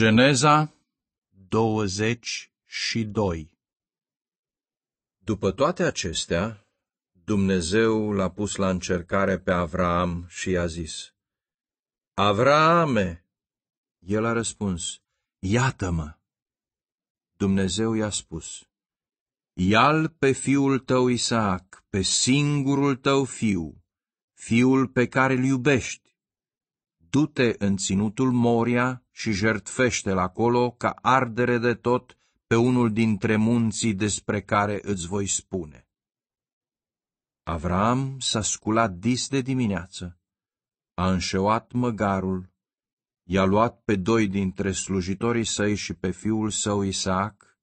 Geneza 22 După toate acestea, Dumnezeu l-a pus la încercare pe Avraam și i-a zis, Avraame! El a răspuns, Iată-mă! Dumnezeu i-a spus, Ial pe fiul tău Isaac, pe singurul tău fiu, fiul pe care îl iubești. Du-te în ținutul Moria și jertfește-l acolo ca ardere de tot pe unul dintre munții despre care îți voi spune. Avram s-a sculat dis de dimineață, a înșeuat măgarul, i-a luat pe doi dintre slujitorii săi și pe fiul său Isaac,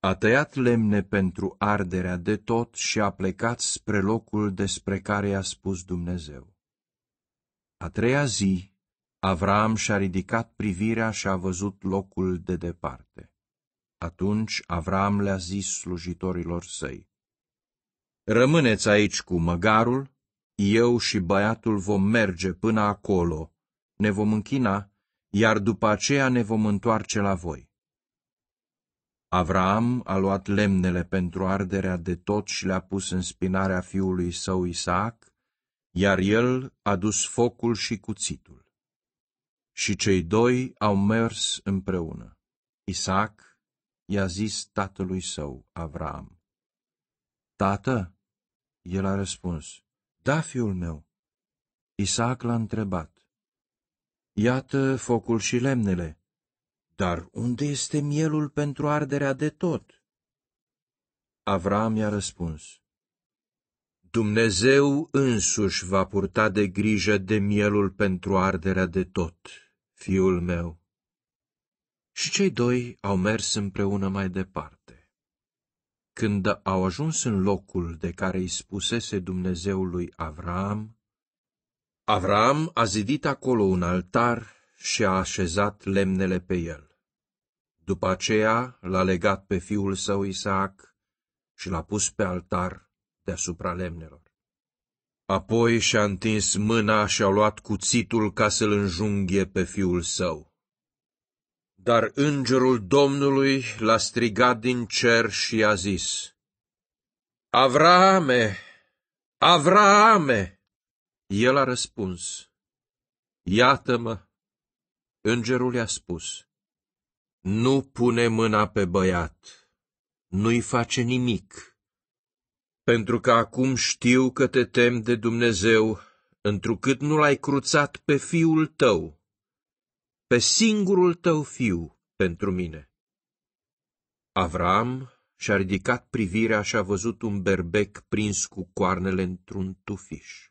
a tăiat lemne pentru arderea de tot și a plecat spre locul despre care i-a spus Dumnezeu. A treia zi, Avram și-a ridicat privirea și a văzut locul de departe. Atunci Avram le-a zis slujitorilor săi, Rămâneți aici cu măgarul, eu și băiatul vom merge până acolo, ne vom închina, iar după aceea ne vom întoarce la voi. Avram a luat lemnele pentru arderea de tot și le-a pus în spinarea fiului său Isaac, iar el a dus focul și cuțitul. Și cei doi au mers împreună. Isaac i-a zis tatălui său, Avram, Tată? El a răspuns, Da, fiul meu. Isaac l-a întrebat, Iată focul și lemnele, dar unde este mielul pentru arderea de tot? Avram i-a răspuns, Dumnezeu însuși va purta de grijă de mielul pentru arderea de tot fiul meu. Și cei doi au mers împreună mai departe. Când au ajuns în locul de care îi spusese Dumnezeul lui Avram, Avram a zidit acolo un altar și a așezat lemnele pe el. După aceea l-a legat pe fiul său Isaac și l-a pus pe altar deasupra lemnelor. Apoi și-a întins mâna și a luat cuțitul ca să-l înjunghe pe fiul său. Dar îngerul Domnului l-a strigat din cer și i-a zis, Avrame, Avrame! El a răspuns, Iată-mă! Îngerul i-a spus, Nu pune mâna pe băiat, nu-i face nimic pentru că acum știu că te tem de Dumnezeu, întrucât nu l-ai cruțat pe fiul tău, pe singurul tău fiu pentru mine. Avram și-a ridicat privirea și a văzut un berbec prins cu coarnele într-un tufiș.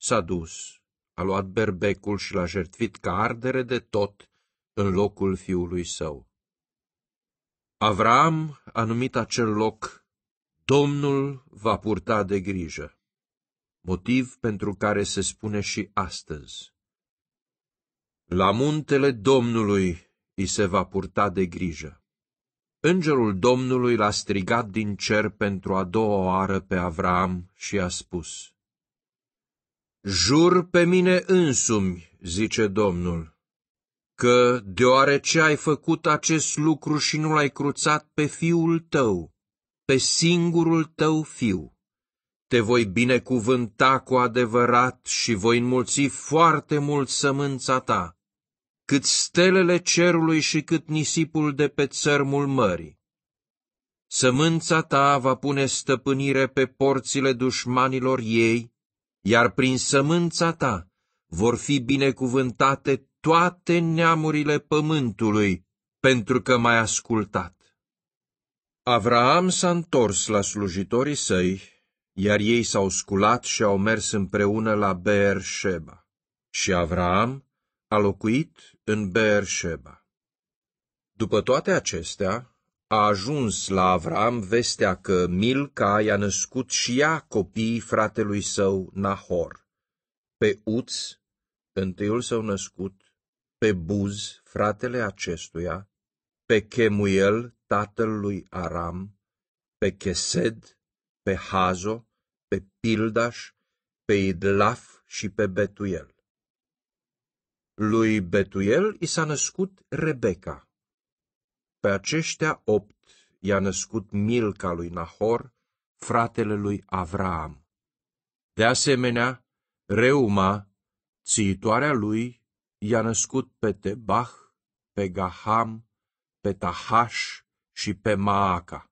S-a dus, a luat berbecul și l-a jertfit ca ardere de tot în locul fiului său. Avram a numit acel loc Domnul va purta de grijă, motiv pentru care se spune și astăzi. La muntele Domnului îi se va purta de grijă. Îngerul Domnului l-a strigat din cer pentru a doua oară pe Avram și a spus, Jur pe mine însumi, zice Domnul, că, deoarece ai făcut acest lucru și nu l-ai cruțat pe fiul tău, pe singurul tău fiu. Te voi binecuvânta cu adevărat și voi înmulți foarte mult sămânța ta, cât stelele cerului și cât nisipul de pe țărmul mării. Sămânța ta va pune stăpânire pe porțile dușmanilor ei, iar prin sămânța ta vor fi binecuvântate toate neamurile pământului, pentru că m-ai ascultat. Avraam s-a întors la slujitorii săi, iar ei s-au sculat și au mers împreună la Beersheba. Și Avraam a locuit în Beersheba. După toate acestea, a ajuns la Avram vestea că Milca i-a născut și ea copiii fratelui său Nahor, pe Uț, întâiul său născut, pe Buz, fratele acestuia, pe Chemuel, lui Aram, pe Chesed, pe Hazo, pe Pildaș, pe Idlaf și pe Betuel. Lui Betuel i s-a născut Rebecca. Pe aceștia opt i-a născut Milca lui Nahor, fratele lui Avraam. De asemenea, Reuma, țiitoarea lui, i-a născut pe Tebah, pe Gaham, pe Tahash, și pe Maaca.